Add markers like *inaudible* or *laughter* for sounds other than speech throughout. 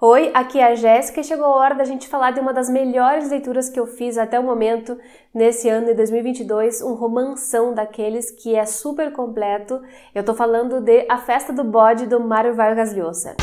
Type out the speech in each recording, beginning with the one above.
Oi, aqui é a Jéssica e chegou a hora da gente falar de uma das melhores leituras que eu fiz até o momento nesse ano de 2022, um romanção daqueles que é super completo. Eu tô falando de A Festa do Bode do Mário Vargas Llosa.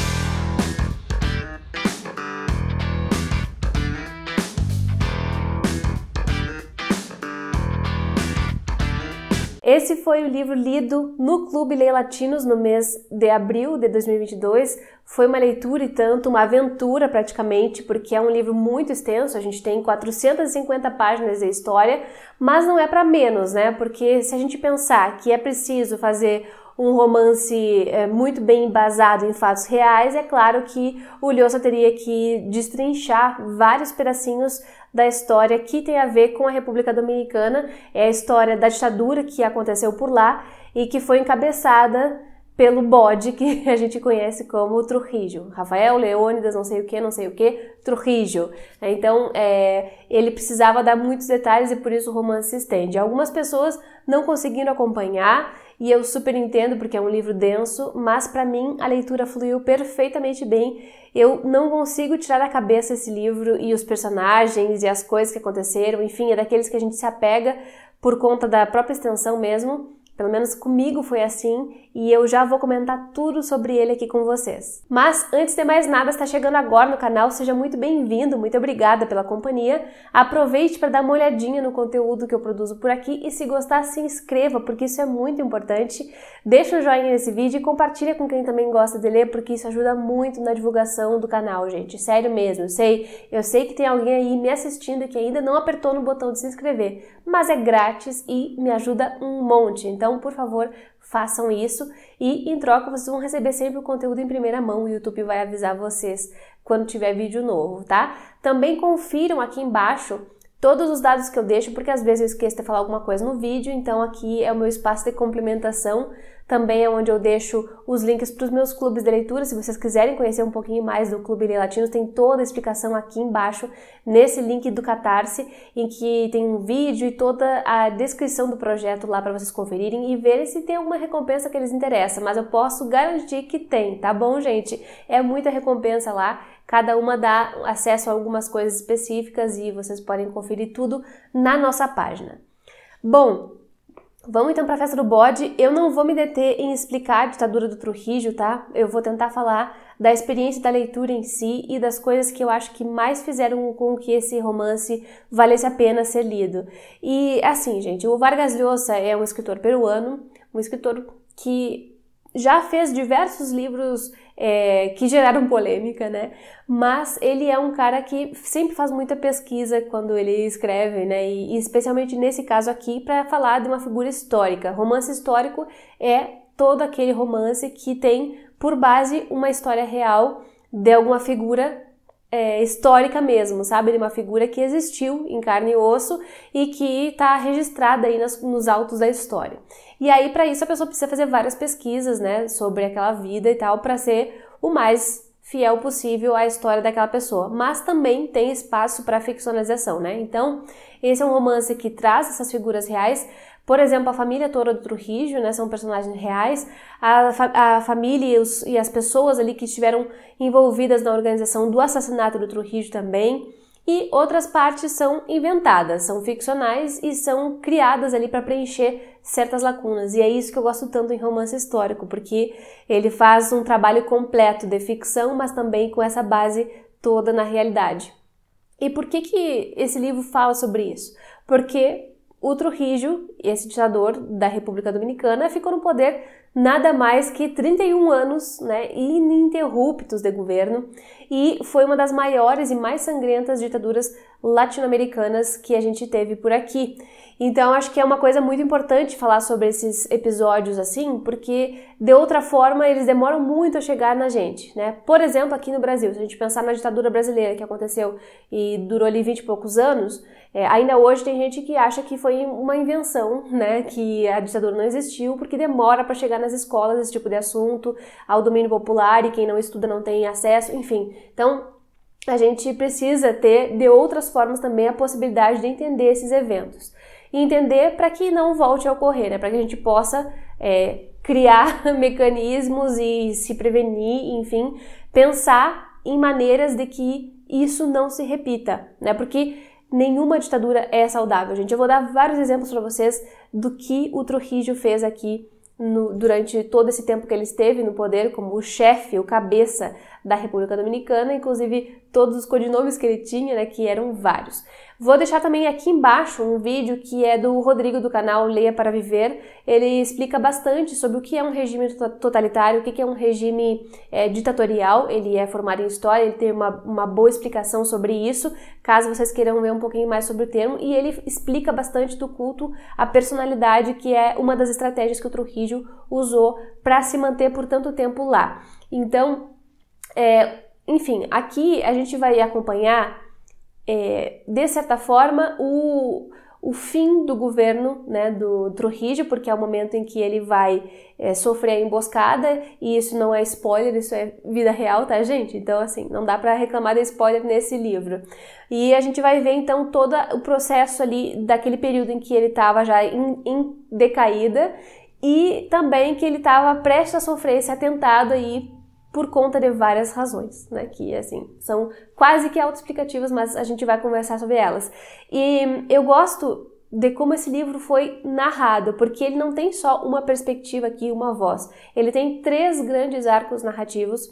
Esse foi o livro lido no Clube Lei Latinos no mês de abril de 2022, foi uma leitura e tanto uma aventura praticamente, porque é um livro muito extenso, a gente tem 450 páginas de história, mas não é para menos, né? Porque se a gente pensar que é preciso fazer um romance é, muito bem embasado em fatos reais, é claro que o Lhosa teria que destrinchar vários pedacinhos da história que tem a ver com a República Dominicana, é a história da ditadura que aconteceu por lá e que foi encabeçada pelo bode que *laughs* a gente conhece como Trujillo. Rafael Leônidas, não sei o que, não sei o que, Trujillo. Né? Então, é, ele precisava dar muitos detalhes e por isso o romance se estende. Algumas pessoas não conseguiram acompanhar e eu super entendo porque é um livro denso, mas para mim a leitura fluiu perfeitamente bem. Eu não consigo tirar da cabeça esse livro e os personagens e as coisas que aconteceram, enfim, é daqueles que a gente se apega por conta da própria extensão mesmo. Pelo menos comigo foi assim e eu já vou comentar tudo sobre ele aqui com vocês. Mas antes de mais nada, está chegando agora no canal, seja muito bem-vindo, muito obrigada pela companhia. Aproveite para dar uma olhadinha no conteúdo que eu produzo por aqui e se gostar, se inscreva, porque isso é muito importante. Deixa o um joinha nesse vídeo e compartilha com quem também gosta de ler, porque isso ajuda muito na divulgação do canal, gente. Sério mesmo, eu sei, eu sei que tem alguém aí me assistindo que ainda não apertou no botão de se inscrever, mas é grátis e me ajuda um monte. Então então, por favor, façam isso e em troca vocês vão receber sempre o conteúdo em primeira mão. O YouTube vai avisar vocês quando tiver vídeo novo, tá? Também confiram aqui embaixo todos os dados que eu deixo, porque às vezes eu esqueço de falar alguma coisa no vídeo, então aqui é o meu espaço de complementação, também é onde eu deixo os links para os meus clubes de leitura, se vocês quiserem conhecer um pouquinho mais do Clube Lei Latinos, tem toda a explicação aqui embaixo, nesse link do Catarse, em que tem um vídeo e toda a descrição do projeto lá para vocês conferirem e verem se tem alguma recompensa que eles interessam, mas eu posso garantir que tem, tá bom, gente? É muita recompensa lá, Cada uma dá acesso a algumas coisas específicas e vocês podem conferir tudo na nossa página. Bom, Vamos então para a festa do bode. Eu não vou me deter em explicar a ditadura do Trujillo, tá? Eu vou tentar falar da experiência da leitura em si e das coisas que eu acho que mais fizeram com que esse romance valesse a pena ser lido. E assim, gente, o Vargas Llosa é um escritor peruano, um escritor que já fez diversos livros é, que geraram polêmica, né? Mas ele é um cara que sempre faz muita pesquisa quando ele escreve, né? E, e especialmente nesse caso aqui, para falar de uma figura histórica. Romance histórico é todo aquele romance que tem por base uma história real de alguma figura é, histórica mesmo, sabe? De é uma figura que existiu em carne e osso e que está registrada aí nas, nos autos da história. E aí, para isso, a pessoa precisa fazer várias pesquisas, né, sobre aquela vida e tal, para ser o mais fiel possível à história daquela pessoa, mas também tem espaço para ficcionalização, né? Então, esse é um romance que traz essas figuras reais, por exemplo, a família toda do Trujillo, né, são personagens reais, a, fa a família e, os, e as pessoas ali que estiveram envolvidas na organização do assassinato do Trujillo também, e outras partes são inventadas, são ficcionais e são criadas ali para preencher certas lacunas. E é isso que eu gosto tanto em romance histórico, porque ele faz um trabalho completo de ficção, mas também com essa base toda na realidade. E por que que esse livro fala sobre isso? Porque o Trujillo esse ditador da República Dominicana ficou no poder nada mais que 31 anos né, ininterruptos de governo e foi uma das maiores e mais sangrentas ditaduras latino-americanas que a gente teve por aqui. Então acho que é uma coisa muito importante falar sobre esses episódios assim, porque de outra forma eles demoram muito a chegar na gente, né? Por exemplo, aqui no Brasil, se a gente pensar na ditadura brasileira que aconteceu e durou ali 20 e poucos anos, é, ainda hoje tem gente que acha que foi uma invenção né, que a ditadura não existiu, porque demora para chegar nas escolas esse tipo de assunto, ao domínio popular e quem não estuda não tem acesso, enfim. Então, a gente precisa ter de outras formas também a possibilidade de entender esses eventos e entender para que não volte a ocorrer, né, para que a gente possa é, criar *laughs* mecanismos e se prevenir, enfim, pensar em maneiras de que isso não se repita, né? Porque nenhuma ditadura é saudável, gente. Eu vou dar vários exemplos para vocês do que o Trujillo fez aqui no, durante todo esse tempo que ele esteve no poder, como o chefe, o cabeça, da República Dominicana, inclusive todos os codinomes que ele tinha, né, que eram vários. Vou deixar também aqui embaixo um vídeo que é do Rodrigo do canal Leia para Viver. Ele explica bastante sobre o que é um regime totalitário, o que é um regime é, ditatorial. Ele é formado em história, ele tem uma, uma boa explicação sobre isso, caso vocês queiram ver um pouquinho mais sobre o termo. E ele explica bastante do culto à personalidade, que é uma das estratégias que o Trujillo usou para se manter por tanto tempo lá. Então, é, enfim, aqui a gente vai acompanhar, é, de certa forma, o, o fim do governo né, do Trujillo, porque é o momento em que ele vai é, sofrer a emboscada, e isso não é spoiler, isso é vida real, tá, gente? Então, assim, não dá para reclamar de spoiler nesse livro. E a gente vai ver, então, todo o processo ali daquele período em que ele estava já em, em decaída e também que ele estava prestes a sofrer esse atentado aí por conta de várias razões, né? Que assim são quase que autoexplicativas, mas a gente vai conversar sobre elas. E eu gosto de como esse livro foi narrado, porque ele não tem só uma perspectiva aqui, uma voz. Ele tem três grandes arcos narrativos,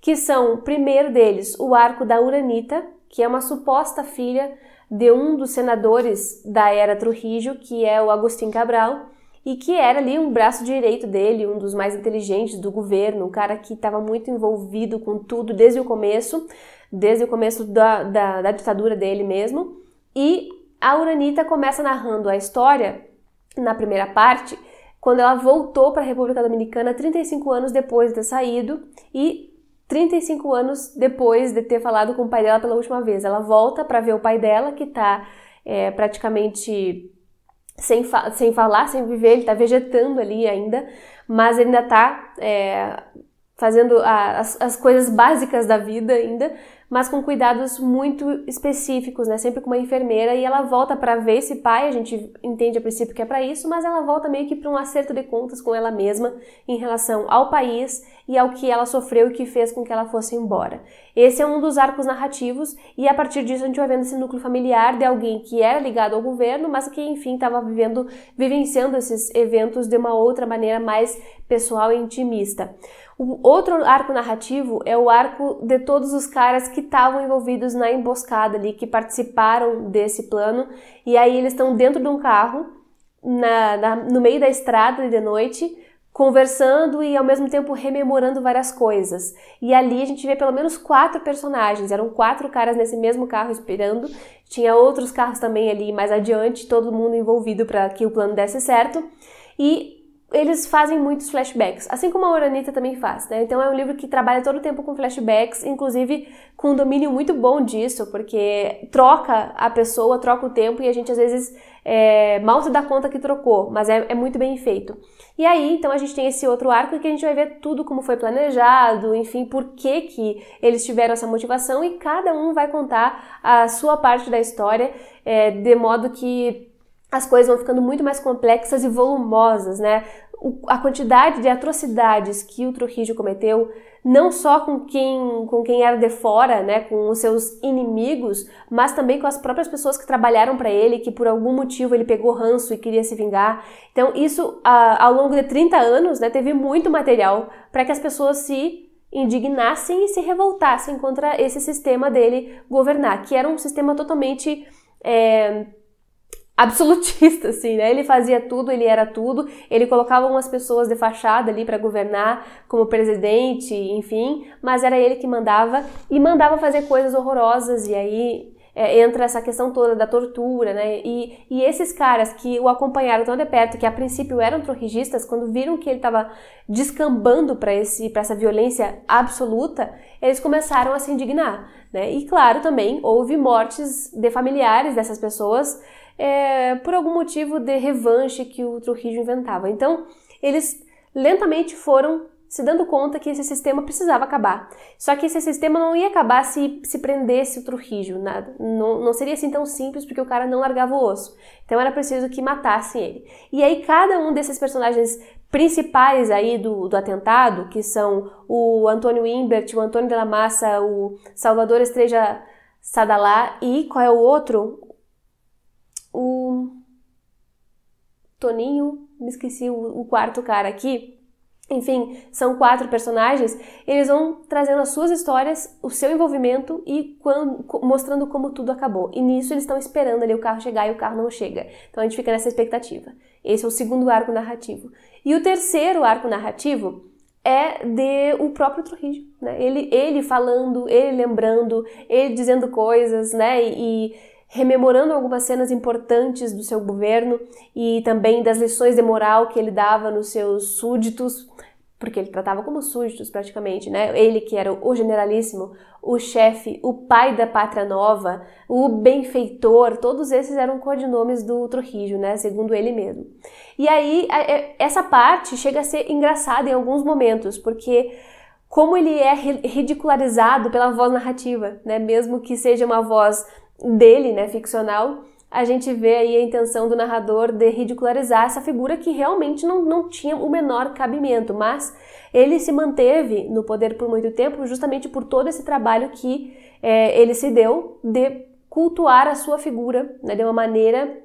que são, primeiro deles, o arco da Uranita, que é uma suposta filha de um dos senadores da era Trujillo, que é o Agustin Cabral, e que era ali um braço direito dele, um dos mais inteligentes do governo, um cara que estava muito envolvido com tudo desde o começo, desde o começo da, da, da ditadura dele mesmo. E a Uranita começa narrando a história na primeira parte, quando ela voltou para a República Dominicana 35 anos depois de ter saído e 35 anos depois de ter falado com o pai dela pela última vez. Ela volta para ver o pai dela, que está é, eh, praticamente sem, fa sem falar, sem viver, ele está vegetando ali ainda, mas ainda está é, fazendo a, as, as coisas básicas da vida ainda, mas com cuidados muito específicos, né? Sempre com uma enfermeira e ela volta para ver esse pai, a gente entende a princípio que é para isso, mas ela volta meio que para um acerto de contas com ela mesma em relação ao país e ao que ela sofreu e que fez com que ela fosse embora. Esse é um dos arcos narrativos, e a partir disso a gente vai vendo esse núcleo familiar de alguém que era ligado ao governo, mas que enfim estava vivendo, vivenciando esses eventos de uma outra maneira mais pessoal e intimista. O outro arco narrativo é o arco de todos os caras que estavam envolvidos na emboscada ali, que participaram desse plano, e aí eles estão dentro de um carro, na, na, no meio da estrada de noite, conversando e ao mesmo tempo rememorando várias coisas. E ali a gente vê pelo menos quatro personagens, eram quatro caras nesse mesmo carro esperando, tinha outros carros também ali mais adiante, todo mundo envolvido para que o plano desse certo. E eles fazem muitos flashbacks, assim como a Oranita também faz, né? Então é um livro que trabalha todo o tempo com flashbacks, inclusive com um domínio muito bom disso, porque troca a pessoa, troca o tempo e a gente às vezes é, mal se dá conta que trocou, mas é, é, muito bem feito. E aí, então a gente tem esse outro arco que a gente vai ver tudo como foi planejado, enfim, por que que eles tiveram essa motivação e cada um vai contar a sua parte da história, é, de modo que as coisas vão ficando muito mais complexas e volumosas, né? a quantidade de atrocidades que o Trujillo cometeu, não só com quem, com quem era de fora, né, com os seus inimigos, mas também com as próprias pessoas que trabalharam para ele, que por algum motivo ele pegou ranço e queria se vingar. Então, isso a, ao longo de 30 anos, né, teve muito material para que as pessoas se indignassem e se revoltassem contra esse sistema dele governar, que era um sistema totalmente. É, absolutista, *laughs* assim, né? Ele fazia tudo, ele era tudo, ele colocava umas pessoas de fachada ali para governar como presidente, enfim, mas era ele que mandava e mandava fazer coisas horrorosas e aí é, entra essa questão toda da tortura, né? E, e esses caras que o acompanharam tão de perto, que a princípio eram trorrigistas, quando viram que ele estava descambando para essa violência absoluta, eles começaram a se indignar, né? E claro, também houve mortes de familiares dessas pessoas é, por algum motivo de revanche que o Trujillo inventava. Então, eles lentamente foram se dando conta que esse sistema precisava acabar. Só que esse sistema não ia acabar se, se prendesse o Trujillo. Nada. Não, não seria assim tão simples, porque o cara não largava o osso. Então era preciso que matassem ele. E aí cada um desses personagens principais aí do, do atentado, que são o Antônio Imbert, o Antônio de la Massa, o Salvador Estreja Sadalá e qual é o outro? o Toninho, me esqueci o, o quarto cara aqui, enfim, são quatro personagens, eles vão trazendo as suas histórias, o seu envolvimento e quando, mostrando como tudo acabou. E nisso eles estão esperando ali o carro chegar e o carro não chega. Então a gente fica nessa expectativa. Esse é o segundo arco narrativo. E o terceiro arco narrativo é de o próprio Trujillo, né? Ele, ele falando, ele lembrando, ele dizendo coisas, né? E, e rememorando algumas cenas importantes do seu governo e também das lições de moral que ele dava nos seus súditos, porque ele tratava como súditos praticamente, né? Ele que era o generalíssimo, o chefe, o pai da pátria nova, o benfeitor, todos esses eram codinomes do Trujillo, né? Segundo ele mesmo. E aí é, essa parte chega a ser engraçada em alguns momentos, porque como ele é ridicularizado pela voz narrativa, né? Mesmo que seja uma voz dele, né, ficcional, a gente vê aí a intenção do narrador de ridicularizar essa figura que realmente não, não tinha o menor cabimento, mas ele se manteve no poder por muito tempo justamente por todo esse trabalho que é, ele se deu de cultuar a sua figura né, de uma maneira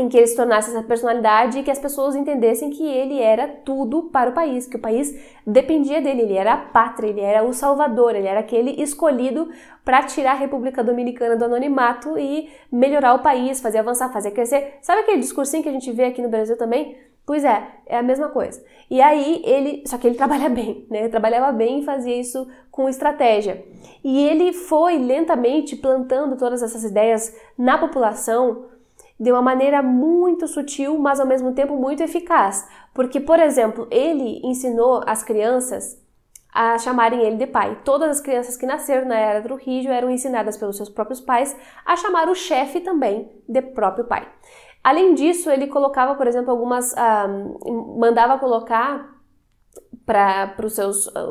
em que ele se tornasse essa personalidade e que as pessoas entendessem que ele era tudo para o país, que o país dependia dele, ele era a pátria, ele era o salvador, ele era aquele escolhido para tirar a República Dominicana do anonimato e melhorar o país, fazer avançar, fazer crescer. Sabe aquele discursinho que a gente vê aqui no Brasil também? Pois é, é a mesma coisa. E aí ele, só que ele trabalha *laughs* bem, né? Ele trabalhava bem e fazia isso com estratégia. E ele foi lentamente plantando todas essas ideias na população, de uma maneira muito sutil, mas ao mesmo tempo muito eficaz. Porque, por exemplo, ele ensinou as crianças a chamarem ele de pai. Todas as crianças que nasceram na era do Rígio eram ensinadas pelos seus próprios pais a chamar o chefe também de próprio pai. Além disso, ele colocava, por exemplo, algumas. mandava colocar para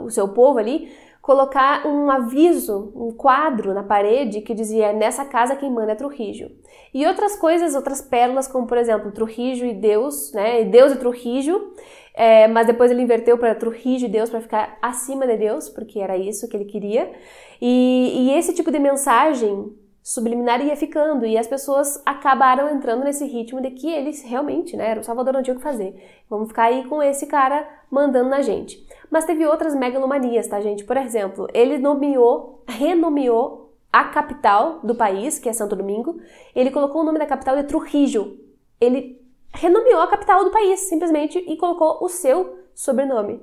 o seu povo ali colocar um aviso, um quadro na parede que dizia nessa casa quem manda é Trujillo. E outras coisas, outras pérolas, como por exemplo Trujillo e Deus, né? Deus e Trujillo, é, mas depois ele inverteu para Trujillo e Deus para ficar acima de Deus, porque era isso que ele queria. E, e esse tipo de mensagem subliminar ia ficando e as pessoas acabaram entrando nesse ritmo de que eles realmente, né, era o Salvador não tinha o que fazer. Vamos ficar aí com esse cara mandando na gente. Mas teve outras megalomanias, tá, gente? Por exemplo, ele nomeou, renomeou a capital do país, que é Santo Domingo, ele colocou o nome da capital de Trujillo. Ele renomeou a capital do país, simplesmente, e colocou o seu sobrenome.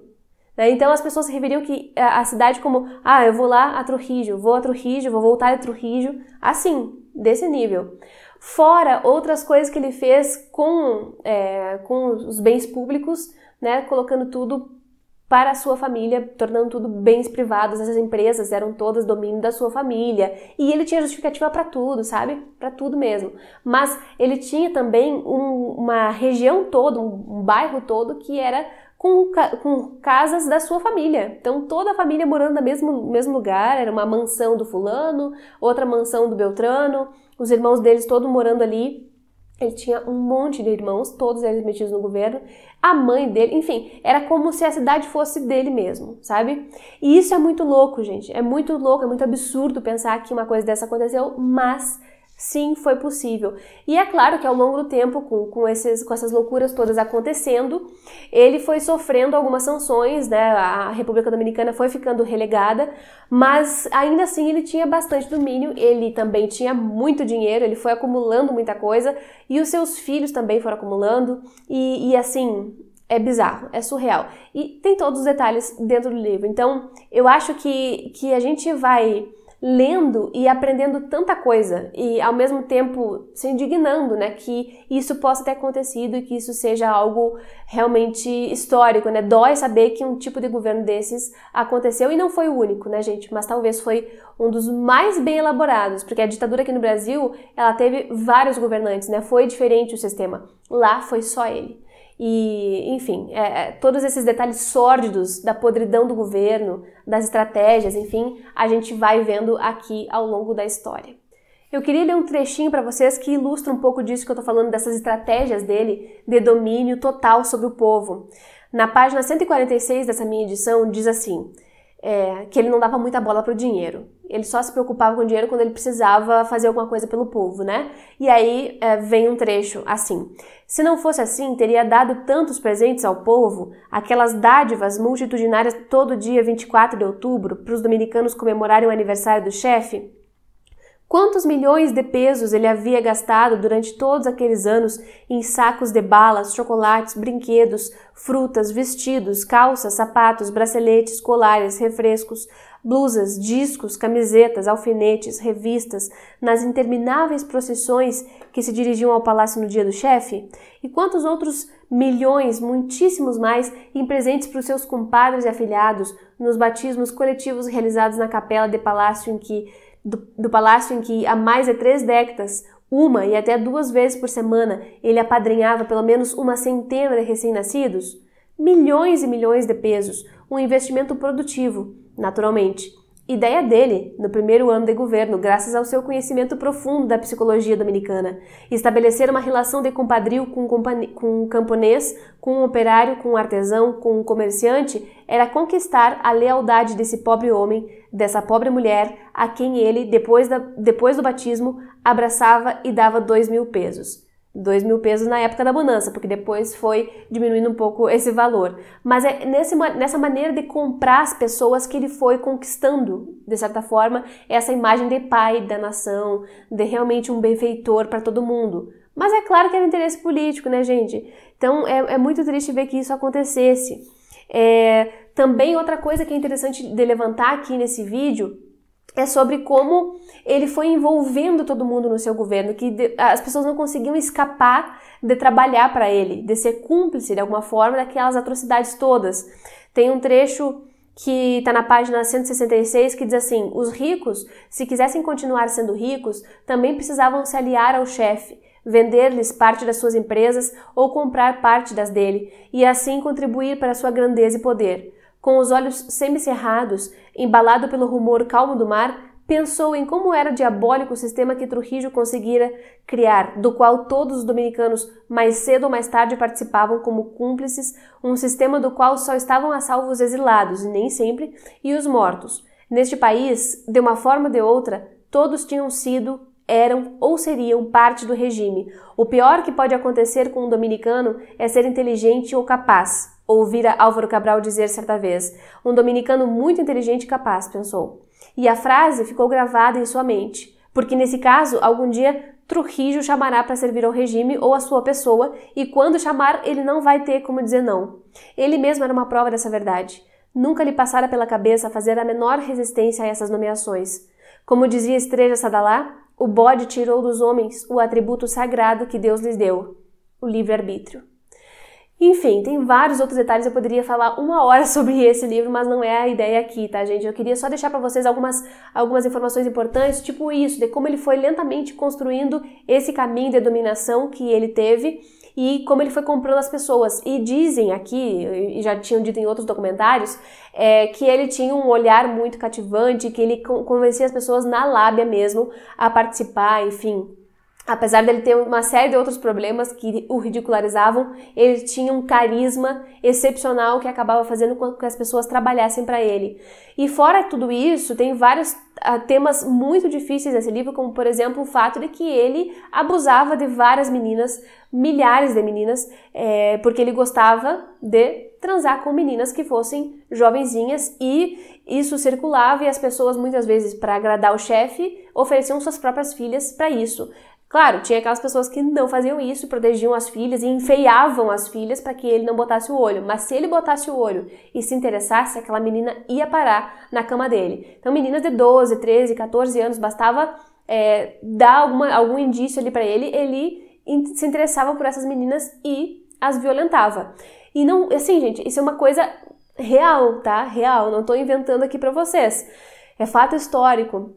Né? Então as pessoas se referiam que é, a cidade como, ah, eu vou lá a Trujillo, vou a Trujillo, vou voltar a Trujillo, assim, desse nível. Fora outras coisas que ele fez com, é, com os bens públicos, né, colocando tudo para a sua família, tornando tudo bens privados, essas empresas eram todas domínio da sua família, e ele tinha justificativa para tudo, sabe? Para tudo mesmo. Mas ele tinha também um, uma região toda, um, um bairro todo que era com, com casas da sua família. Então, toda a família morando no mesmo, mesmo lugar, era uma mansão do fulano, outra mansão do Beltrano, os irmãos deles todos morando ali. Ele tinha um monte de irmãos, todos eles metidos no governo, a mãe dele, enfim, era como se a cidade fosse dele mesmo, sabe? E isso é muito louco, gente. É muito louco, é muito absurdo pensar que uma coisa dessa aconteceu, mas Sim, foi possível. E é claro que ao longo do tempo, com, com, esses, com essas loucuras todas acontecendo, ele foi sofrendo algumas sanções, né? A República Dominicana foi ficando relegada, mas ainda assim ele tinha bastante domínio, ele também tinha muito dinheiro, ele foi acumulando muita coisa, e os seus filhos também foram acumulando, e, e assim, é bizarro, é surreal. E tem todos os detalhes dentro do livro. Então, eu acho que, que a gente vai lendo e aprendendo tanta coisa e ao mesmo tempo se indignando, né, que isso possa ter acontecido e que isso seja algo realmente histórico, né? Dói saber que um tipo de governo desses aconteceu e não foi o único, né, gente, mas talvez foi um dos mais bem elaborados, porque a ditadura aqui no Brasil, ela teve vários governantes, né? Foi diferente o sistema. Lá foi só ele. E, enfim, é, é, todos esses detalhes sórdidos da podridão do governo, das estratégias, enfim, a gente vai vendo aqui ao longo da história. Eu queria ler um trechinho para vocês que ilustra um pouco disso que eu estou falando, dessas estratégias dele de domínio total sobre o povo. Na página 146 dessa minha edição, diz assim: é, que ele não dava muita bola para o dinheiro. Ele só se preocupava com dinheiro quando ele precisava fazer alguma coisa pelo povo, né? E aí é, vem um trecho assim: Se não fosse assim, teria dado tantos presentes ao povo, aquelas dádivas multitudinárias todo dia 24 de outubro, para os dominicanos comemorarem o aniversário do chefe? Quantos milhões de pesos ele havia gastado durante todos aqueles anos em sacos de balas, chocolates, brinquedos, frutas, vestidos, calças, sapatos, braceletes, colares, refrescos, blusas, discos, camisetas, alfinetes, revistas, nas intermináveis procissões que se dirigiam ao palácio no dia do chefe? E quantos outros milhões, muitíssimos mais, em presentes para os seus compadres e afilhados nos batismos coletivos realizados na capela de palácio em que, do, do palácio em que há mais de três décadas uma e até duas vezes por semana ele apadrinhava pelo menos uma centena de recém-nascidos? Milhões e milhões de pesos, um investimento produtivo, naturalmente. Ideia dele, no primeiro ano de governo, graças ao seu conhecimento profundo da psicologia dominicana, estabelecer uma relação de compadrio com, com um camponês, com um operário, com um artesão, com um comerciante, era conquistar a lealdade desse pobre homem, dessa pobre mulher, a quem ele, depois, da, depois do batismo, abraçava e dava dois mil pesos. 2 mil pesos na época da bonança, porque depois foi diminuindo um pouco esse valor. Mas é nesse, nessa maneira de comprar as pessoas que ele foi conquistando, de certa forma, essa imagem de pai da nação, de realmente um benfeitor para todo mundo. Mas é claro que era interesse político, né, gente? Então é, é muito triste ver que isso acontecesse. É, também outra coisa que é interessante de levantar aqui nesse vídeo é sobre como ele foi envolvendo todo mundo no seu governo, que as pessoas não conseguiam escapar de trabalhar para ele, de ser cúmplice de alguma forma daquelas atrocidades todas. Tem um trecho que está na página 166 que diz assim: os ricos, se quisessem continuar sendo ricos, também precisavam se aliar ao chefe, vender-lhes parte das suas empresas ou comprar parte das dele, e assim contribuir para sua grandeza e poder. Com os olhos semicerrados, embalado pelo rumor calmo do mar, pensou em como era diabólico o sistema que Trujillo conseguira criar, do qual todos os dominicanos mais cedo ou mais tarde participavam como cúmplices, um sistema do qual só estavam a salvo os exilados, e nem sempre, e os mortos. Neste país, de uma forma ou de outra, todos tinham sido eram ou seriam parte do regime. O pior que pode acontecer com um dominicano é ser inteligente ou capaz. Ouvira Álvaro Cabral dizer certa vez: Um dominicano muito inteligente e capaz, pensou. E a frase ficou gravada em sua mente, porque nesse caso, algum dia Trujillo chamará para servir ao regime ou à sua pessoa, e quando chamar, ele não vai ter como dizer não. Ele mesmo era uma prova dessa verdade. Nunca lhe passara pela cabeça fazer a menor resistência a essas nomeações. Como dizia Estreja Sadalá, o bode tirou dos homens o atributo sagrado que Deus lhes deu, o livre-arbítrio. Enfim, tem vários outros detalhes, eu poderia falar uma hora *laughs* sobre esse livro, mas não é a ideia aqui, tá, gente? Eu queria só deixar para vocês algumas, algumas informações importantes, tipo isso, de como ele foi lentamente construindo esse caminho de dominação que ele teve e como ele foi comprando as pessoas. E dizem aqui, e já tinham dito em outros documentários, é, que ele tinha um olhar muito cativante, que ele convencia as pessoas na lábia mesmo a participar, enfim Apesar dele ter uma série de outros problemas que o ridicularizavam, ele tinha um carisma excepcional que acabava fazendo com que as pessoas trabalhassem para ele. E fora tudo isso, tem vários ah, temas muito difíceis nesse livro, como por exemplo o fato de que ele abusava de várias meninas, milhares de meninas, é, porque ele gostava de transar com meninas que fossem jovenzinhas e isso circulava e as pessoas muitas vezes para agradar o chefe ofereciam suas próprias filhas para isso. Claro, tinha aquelas pessoas que não faziam isso, protegiam as filhas e enfeiavam as filhas para que ele não botasse o olho. Mas se ele botasse o olho e se interessasse, aquela menina ia parar na cama dele. Então, meninas de 12, 13, 14 anos, bastava é, dar alguma, algum indício ali para ele, ele se interessava por essas meninas e as violentava. E não, assim, gente, isso é uma coisa real, tá? Real, não estou inventando aqui para vocês. É fato histórico.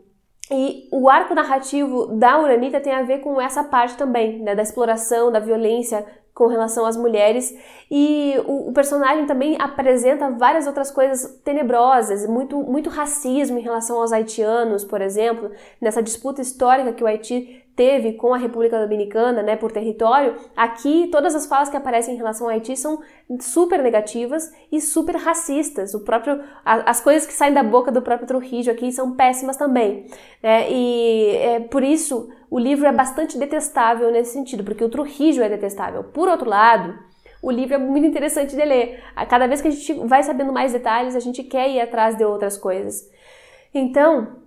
E o arco narrativo da Uranita tem a ver com essa parte também, né, da exploração, da violência com relação às mulheres. E o, o, personagem também apresenta várias outras coisas tenebrosas, muito, muito racismo em relação aos haitianos, por exemplo, nessa disputa histórica que o Haiti teve com a República Dominicana, né, por território, aqui todas as falas que aparecem em relação ao Haiti são super negativas e super racistas. O próprio, a, as coisas que saem da boca do próprio Trujillo aqui são péssimas também. Né? E é, por isso o livro é bastante detestável nesse sentido, porque o Trujillo é detestável. Por outro lado, o livro é muito interessante de ler. Cada vez que a gente vai sabendo mais detalhes, a gente quer ir atrás de outras coisas. Então,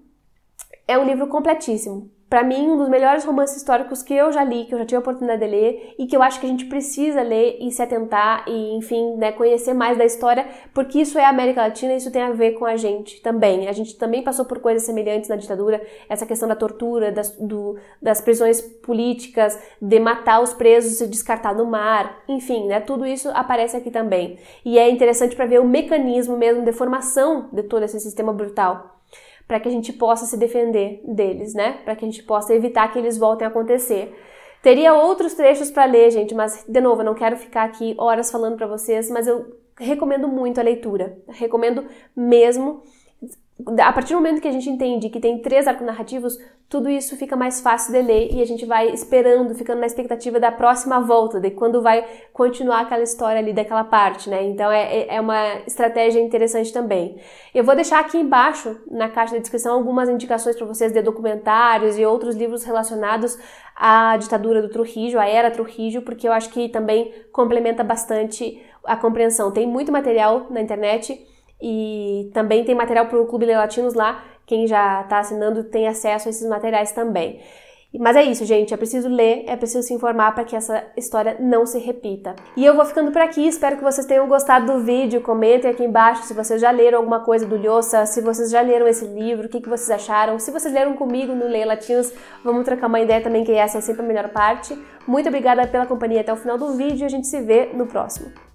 é um livro completíssimo para mim, um dos melhores romances históricos que eu já li, que eu já tive a oportunidade de ler e que eu acho que a gente precisa ler e se atentar e, enfim, né, conhecer mais da história, porque isso é América Latina e isso tem a ver com a gente também. A gente também passou por coisas semelhantes na ditadura, essa questão da tortura, das, do, das prisões políticas, de matar os presos e descartar no mar, enfim, né, tudo isso aparece aqui também. E é interessante para ver o mecanismo mesmo de formação de todo esse sistema brutal para que a gente possa se defender deles, né? Para que a gente possa evitar que eles voltem a acontecer. Teria outros trechos para ler, gente, mas de novo, eu não quero ficar aqui horas falando para vocês, mas eu recomendo muito a leitura. Recomendo mesmo a partir do momento que a gente entende que tem três arcos narrativos, tudo isso fica mais fácil de ler e a gente vai esperando, ficando na expectativa da próxima volta, de quando vai continuar aquela história ali daquela parte, né? Então é, é, é uma estratégia interessante também. Eu vou deixar aqui embaixo, na caixa de descrição, algumas indicações para vocês de documentários e outros livros relacionados à ditadura do Trujillo, à era Trujillo, porque eu acho que também complementa bastante a compreensão. Tem muito material na internet e também tem material para o Clube de Latinos lá. Quem já está assinando tem acesso a esses materiais também. Mas é isso, gente. É preciso ler, é preciso se informar para que essa história não se repita. E eu vou ficando por aqui. Espero que vocês tenham gostado do vídeo. Comentem aqui embaixo se vocês já leram alguma coisa do Lhosa, se vocês já leram esse livro, o que, que vocês acharam. Se vocês leram comigo no Leia Latinos, vamos trocar uma ideia também, que essa é sempre a melhor parte. Muito obrigada pela companhia até o final do vídeo e a gente se vê no próximo.